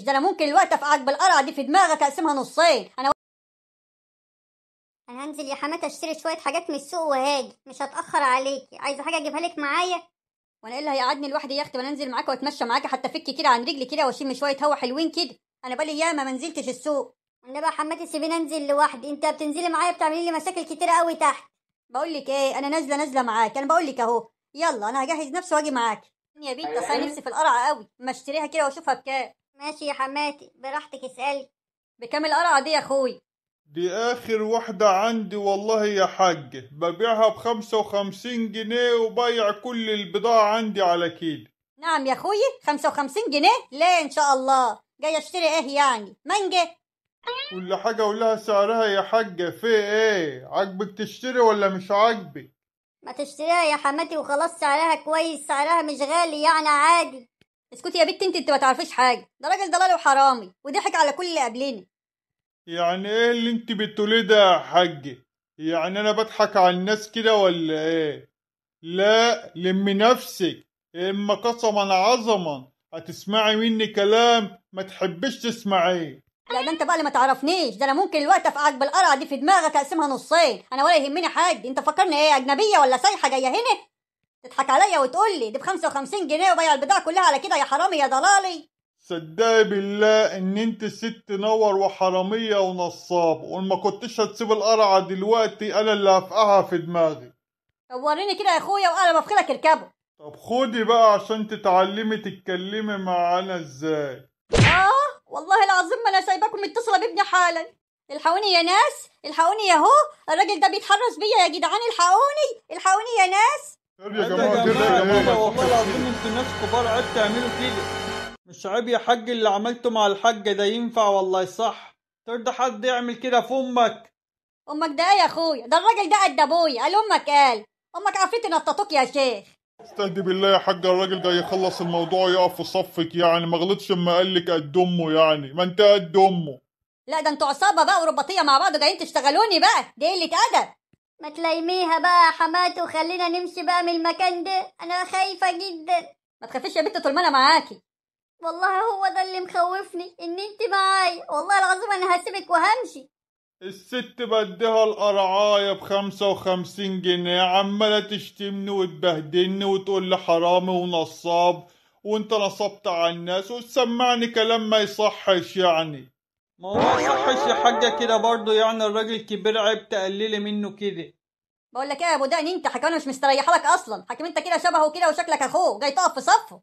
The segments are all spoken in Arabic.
ده انا ممكن الوقت افقعك بالقرعه دي في دماغك اقسمها نصين انا انا هنزل يا حماتة اشتري شوية حاجات من السوق وهاجي مش هتأخر عليكي عايزة حاجة اجيبها لك معايا وانا ايه اللي هيقعدني لوحدي يا اختي وانا انزل معاك واتمشى معاك حتى افك كده عن رجلي كده واشم شوية هوا حلوين كده انا بقالي ياما ما نزلتش السوق انا بقى حماتي سيبيني انزل لوحدي انت بتنزلي معايا بتعملي لي مشاكل كتيرة قوي تحت بقول لك ايه انا نازلة نازلة معاك انا بقول لك اهو يلا انا هجهز نفسي واجي معاك يا بنت أيوة. اصل نفسي في القرعة قوي ما اشتريها كده واشوفها بكام ماشي يا حماتي براحتك اسألي بكام القرعة دي يا أخوي؟ دي آخر واحدة عندي والله يا حاج ببيعها بخمسة وخمسين جنيه وبايع كل البضاعة عندي على كيد نعم يا أخوي خمسة وخمسين جنيه؟ لا إن شاء الله جاي أشتري إيه يعني؟ مانجا؟ كل حاجة ولها سعرها يا حاجة في إيه؟ عاجبك تشتري ولا مش عاجبك؟ ما تشتريها يا حماتي وخلاص سعرها كويس سعرها مش غالي يعني عادي اسكتي يا بت انت انت ما تعرفيش حاجه ده راجل ضلال وحرامي وضحك على كل اللي قبلنا يعني ايه اللي انت بتقوليه ده يا حاج يعني انا بضحك على الناس كده ولا ايه لا لم نفسك اما قسما عظما هتسمعي مني كلام ما تحبش تسمعيه لا ده انت بقى اللي ما تعرفنيش ده انا ممكن الوقت افقعك بالقرعه دي في دماغك اقسمها نصين انا ولا يهمني حاج انت فكرني ايه اجنبيه ولا سايحه جايه هنا تضحك عليا وتقول لي دي ب 55 جنيه وبيع البضاعه كلها على كده يا حرامي يا ضلالي صدقي بالله ان انت ست نور وحراميه ونصاب وما كنتش هتسيب القرعه دلوقتي انا اللي هفقعها في دماغي طب وريني كده يا اخويا وانا بفخلك اركبه طب خدي بقى عشان تتعلمي تتكلمي معانا ازاي اه والله العظيم ما انا سايباكم متصله بابني حالا الحقوني يا ناس الحقوني يا هو الراجل ده بيتحرش بيا يا جدعان الحقوني الحقوني يا ناس طيب يا جماعه كده ايه والله العظيم انتوا ناس كبار عيب تعملوا كده مش عيب يا حاج اللي عملته مع الحاجه ده ينفع والله صح ترضى طيب حد يعمل كده في امك امك ده ايه يا اخويا ده الراجل ده قد ابويا قال امك قال امك عرفت نططوك يا شيخ استهدي بالله يا حاج الراجل جاي يخلص الموضوع يقف في صفك يعني ما غلطش اما قال لك قد امه يعني ما انت قد امه لا ده انتوا عصابه بقى ورباطيه مع بعض جايين تشتغلوني بقى دي قله ادب ما تلايميها بقى يا حماتي وخلينا نمشي بقى من المكان ده انا خايفه جدا ما تخافيش يا بنت طول ما انا معاكي والله هو ده اللي مخوفني ان انت معايا والله العظيم انا هسيبك وهمشي الست بديها القرعاية بخمسة وخمسين جنيه عمالة تشتمني وتبهدلني وتقول لي حرامي ونصاب وانت نصبت على الناس وتسمعني كلام ما يصحش يعني ما هو صحش حاجة كده برضه يعني الراجل كبير عيب تقللي منه كده بقول لك ايه يا ابو دقن انت حكايه مش مستريحه لك اصلا حكيم انت كده شبهه كده وشكلك اخوه جاي تقف في صفه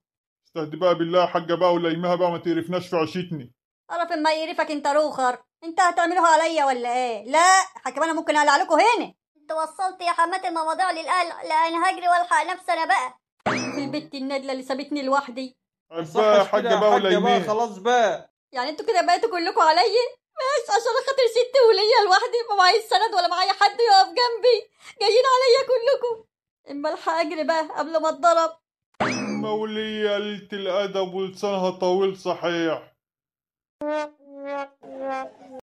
استهدي بقى بالله يا حاجه بقى يمها بقى ما تقرفناش في عشيتني اعرف ما يقرفك انت روخر انت هتعملوها عليا ولا ايه لا حكيم انا ممكن اقلع لكم هنا انت وصلت يا حمات المواضيع للقلق لا انا هجري والحق نفسي انا بقى البت النادله اللي سابتني لوحدي بقى يا حاجه بقى يمها خلاص بقى يعني انتوا كده بقيتوا كلكم عليا ماشي عشان خاطر ست وليا لوحدي ما معايا سند ولا معايا حد يقف جنبي جايين عليا كلكم اما الحق اجري بقى قبل ما اتضرب مولية قلة الأدب ولسانها طويل صحيح